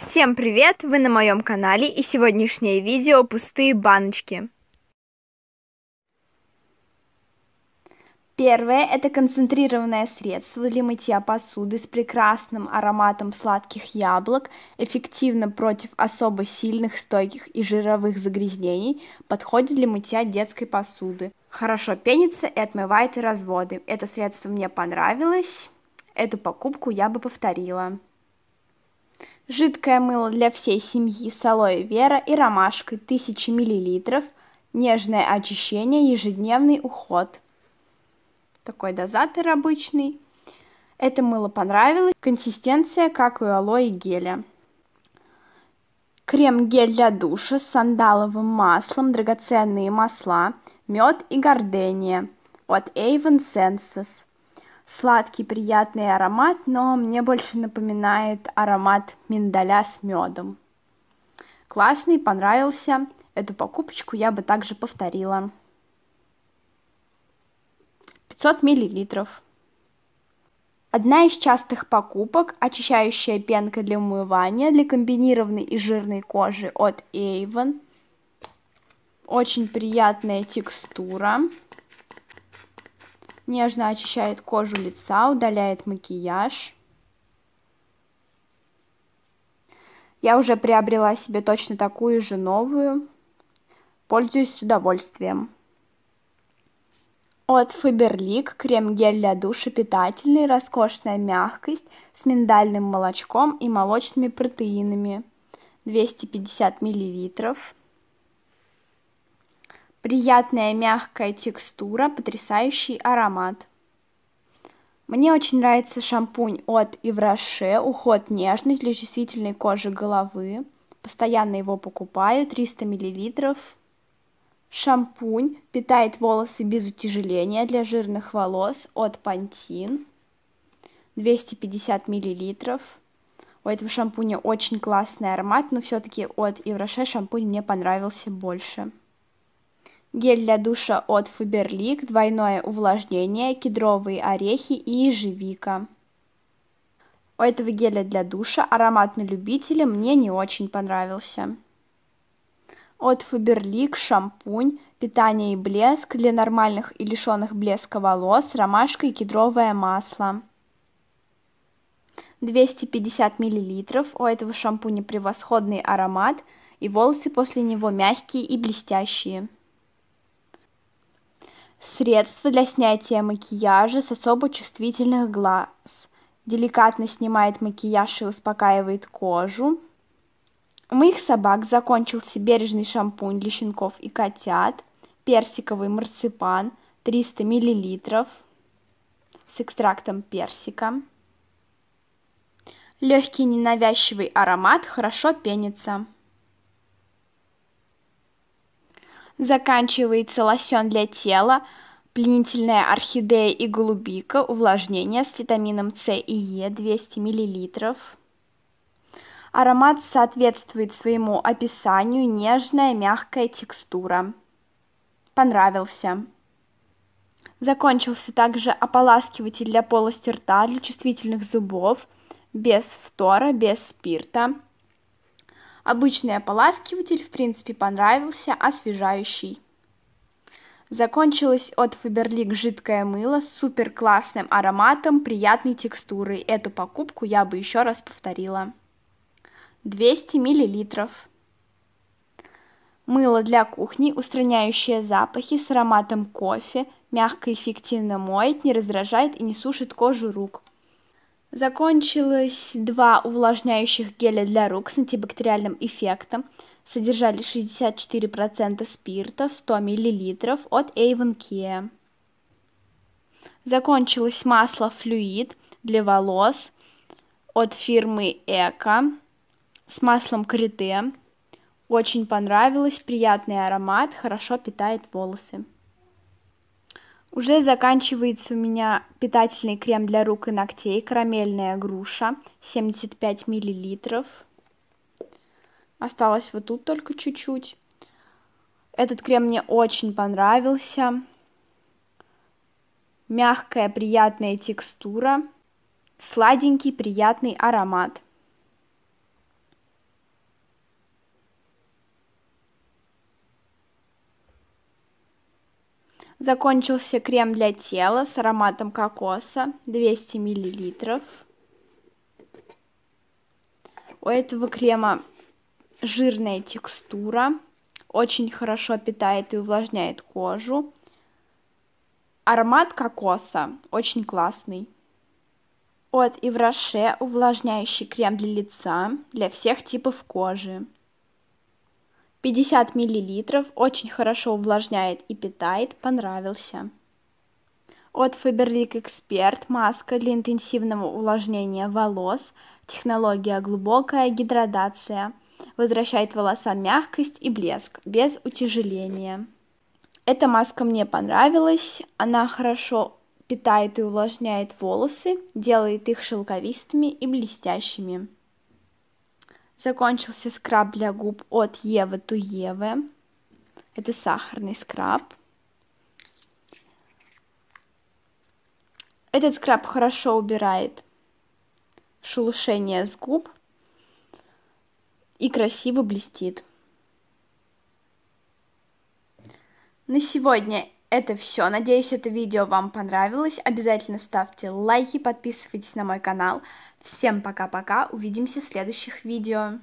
Всем привет! Вы на моем канале и сегодняшнее видео «Пустые баночки». Первое – это концентрированное средство для мытья посуды с прекрасным ароматом сладких яблок, эффективно против особо сильных, стойких и жировых загрязнений, подходит для мытья детской посуды. Хорошо пенится и отмывает разводы. Это средство мне понравилось, эту покупку я бы повторила жидкое мыло для всей семьи с алоэ вера и ромашкой 1000 мл, нежное очищение, ежедневный уход. Такой дозатор обычный. Это мыло понравилось. Консистенция, как у алоэ геля. Крем-гель для душа с сандаловым маслом, драгоценные масла, мед и гордения от Avon Senses – сладкий приятный аромат, но мне больше напоминает аромат миндаля с медом. Классный, понравился. Эту покупочку я бы также повторила. 500 миллилитров. Одна из частых покупок – очищающая пенка для умывания для комбинированной и жирной кожи от Avon. Очень приятная текстура нежно очищает кожу лица, удаляет макияж. Я уже приобрела себе точно такую же новую. Пользуюсь с удовольствием. От Faberlic крем-гель для душа питательный, роскошная мягкость с миндальным молочком и молочными протеинами. 250 миллилитров приятная мягкая текстура, потрясающий аромат. Мне очень нравится шампунь от Ивраше, уход нежность для чувствительной кожи головы. Постоянно его покупаю, 300 мл. Шампунь питает волосы без утяжеления для жирных волос от Pantene, 250 мл. У этого шампуня очень классный аромат, но все-таки от Ивраше шампунь мне понравился больше гель для душа от Фаберлик, двойное увлажнение, кедровые орехи и ежевика. У этого геля для душа аромат на любителя мне не очень понравился. От Фаберлик шампунь, питание и блеск для нормальных и лишенных блеска волос, ромашка и кедровое масло. 250 мл. У этого шампуня превосходный аромат, и волосы после него мягкие и блестящие. Средство для снятия макияжа с особо чувствительных глаз. Деликатно снимает макияж и успокаивает кожу. У моих собак закончился бережный шампунь для щенков и котят, персиковый марципан 300 мл с экстрактом персика. Легкий ненавязчивый аромат хорошо пенится. Заканчивается лосьон для тела, пленительная орхидея и голубика, увлажнение с витамином С и Е 200 мл. Аромат соответствует своему описанию, нежная, мягкая текстура. Понравился. Закончился также ополаскиватель для полости рта, для чувствительных зубов, без фтора, без спирта – Обычный ополаскиватель, в принципе, понравился, освежающий. Закончилось от Faberlic жидкое мыло с супер классным ароматом, приятной текстурой. Эту покупку я бы еще раз повторила. 200 мл. Мыло для кухни, устраняющее запахи с ароматом кофе, мягко и эффективно моет, не раздражает и не сушит кожу рук. Закончилось два увлажняющих геля для рук с антибактериальным эффектом. Содержали 64% спирта, 100 мл от Avon Kia. Закончилось масло флюид для волос от фирмы Эко с маслом крите. Очень понравилось, приятный аромат, хорошо питает волосы. Уже заканчивается у меня питательный крем для рук и ногтей, карамельная груша, 75 миллилитров. Осталось вот тут только чуть-чуть. Этот крем мне очень понравился. Мягкая, приятная текстура. Сладенький, приятный аромат. Закончился крем для тела с ароматом кокоса, 200 мл. У этого крема жирная текстура, очень хорошо питает и увлажняет кожу. Аромат кокоса очень классный. От Ивраше увлажняющий крем для лица для всех типов кожи. 50 мл, очень хорошо увлажняет и питает, понравился. От Faberlic Expert маска для интенсивного увлажнения волос, технология глубокая гидрадация, возвращает волосам мягкость и блеск без утяжеления. Эта маска мне понравилась, она хорошо питает и увлажняет волосы, делает их шелковистыми и блестящими. Закончился скраб для губ от Евы Туевы. Это сахарный скраб. Этот скраб хорошо убирает шелушение с губ и красиво блестит. На сегодня это все. Надеюсь, это видео вам понравилось. Обязательно ставьте лайки, подписывайтесь на мой канал. Всем пока-пока, увидимся в следующих видео.